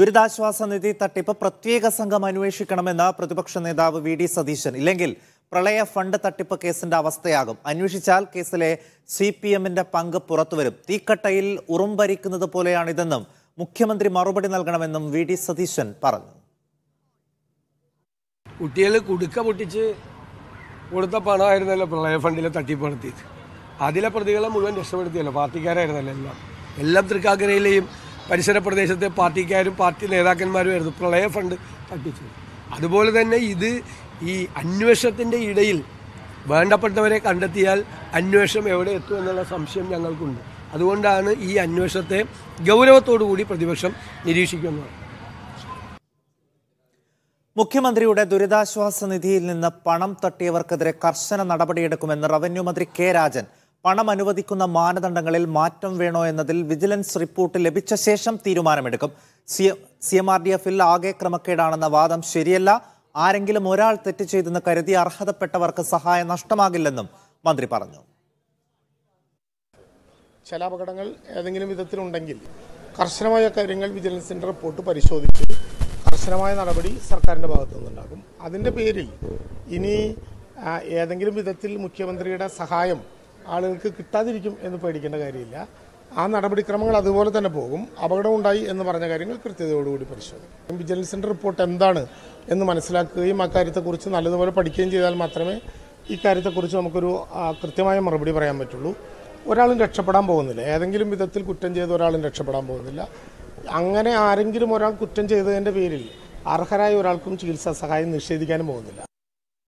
ദുരിതാശ്വാസ നിധി തട്ടിപ്പ് പ്രത്യേക സംഘം അന്വേഷിക്കണമെന്ന് പ്രതിപക്ഷ നേതാവ് വി ഡി സതീശൻ ഇല്ലെങ്കിൽ പ്രളയ ഫണ്ട് തട്ടിപ്പ് കേസിന്റെ അവസ്ഥയാകും അന്വേഷിച്ചാൽ കേസിലെ സി പി എമ്മിന്റെ പങ്ക് പുറത്തുവരും തീക്കട്ടയിൽ ഉറുമ്പരിക്കുന്നത് പോലെയാണിതെന്നും മുഖ്യമന്ത്രി മറുപടി നൽകണമെന്നും വി ഡി സതീശൻ പറഞ്ഞു കുട്ടികൾ കുടുക്ക പൊട്ടിച്ച് കൊടുത്ത പണമായിരുന്നല്ലോ പ്രളയ ഫണ്ടിലെ തട്ടിപ്പ് നടത്തിയത് അതിലെ പ്രതികളെ മുഴുവൻ രക്ഷപ്പെടുത്തിയല്ലോ പാർട്ടിക്കാരായിരുന്നല്ലോ എല്ലാം എല്ലാം തൃക്കാക്കരയിലെയും പരിസര പ്രദേശത്തെ പാർട്ടിക്കാരും പാർട്ടി നേതാക്കന്മാരുമായിരുന്നു പ്രളയ ഫണ്ട് തട്ടിച്ചത് അതുപോലെ തന്നെ ഇത് ഈ അന്വേഷണത്തിൻ്റെ ഇടയിൽ വേണ്ടപ്പെട്ടവരെ കണ്ടെത്തിയാൽ അന്വേഷണം എവിടെ എത്തും എന്നുള്ള സംശയം ഞങ്ങൾക്കുണ്ട് അതുകൊണ്ടാണ് ഈ അന്വേഷണത്തെ ഗൗരവത്തോടു കൂടി പ്രതിപക്ഷം നിരീക്ഷിക്കുന്നത് മുഖ്യമന്ത്രിയുടെ ദുരിതാശ്വാസ നിധിയിൽ നിന്ന് പണം തട്ടിയവർക്കെതിരെ കർശന നടപടിയെടുക്കുമെന്ന് റവന്യൂ മന്ത്രി കെ രാജൻ പണം അനുവദിക്കുന്ന മാനദണ്ഡങ്ങളിൽ മാറ്റം വേണോ എന്നതിൽ വിജിലൻസ് റിപ്പോർട്ട് ലഭിച്ച ശേഷം തീരുമാനമെടുക്കും C C M R D എഫിൽ ആകെ ക്രമക്കേടാണെന്ന വാദം ശരിയല്ല ആരെങ്കിലും ഒരാൾ തെറ്റ് ചെയ്തെന്ന് കരുതി അർഹതപ്പെട്ടവർക്ക് സഹായം നഷ്ടമാകില്ലെന്നും മന്ത്രി പറഞ്ഞു ചില അപകടങ്ങൾ ഏതെങ്കിലും വിധത്തിലുണ്ടെങ്കിൽ കർശനമായ കാര്യങ്ങൾ വിജിലൻസിൻ്റെ റിപ്പോർട്ട് പരിശോധിച്ച് കർശനമായ നടപടി സർക്കാരിൻ്റെ ഭാഗത്തു നിന്നുണ്ടാകും അതിൻ്റെ പേരിൽ ഇനി ഏതെങ്കിലും വിധത്തിൽ മുഖ്യമന്ത്രിയുടെ സഹായം ആളുകൾക്ക് കിട്ടാതിരിക്കും എന്ന് പേടിക്കേണ്ട കാര്യമില്ല ആ നടപടിക്രമങ്ങൾ അതുപോലെ തന്നെ പോകും അപകടമുണ്ടായി എന്ന് പറഞ്ഞ കാര്യങ്ങൾ കൃത്യതയോടുകൂടി പരിശോധിക്കും വിജിലൻസിൻ്റെ റിപ്പോർട്ട് എന്താണ് എന്ന് മനസ്സിലാക്കുകയും അക്കാര്യത്തെക്കുറിച്ച് നല്ലതുപോലെ പഠിക്കുകയും ചെയ്താൽ മാത്രമേ ഇക്കാര്യത്തെക്കുറിച്ച് നമുക്കൊരു കൃത്യമായ മറുപടി പറയാൻ പറ്റുള്ളൂ ഒരാളും രക്ഷപ്പെടാൻ പോകുന്നില്ല ഏതെങ്കിലും വിധത്തിൽ കുറ്റം ചെയ്ത ഒരാളും രക്ഷപ്പെടാൻ പോകുന്നില്ല അങ്ങനെ ആരെങ്കിലും ഒരാൾ കുറ്റം ചെയ്തതിൻ്റെ പേരിൽ അർഹരായ ഒരാൾക്കും ചികിത്സാ സഹായം നിഷേധിക്കാനും പോകുന്നില്ല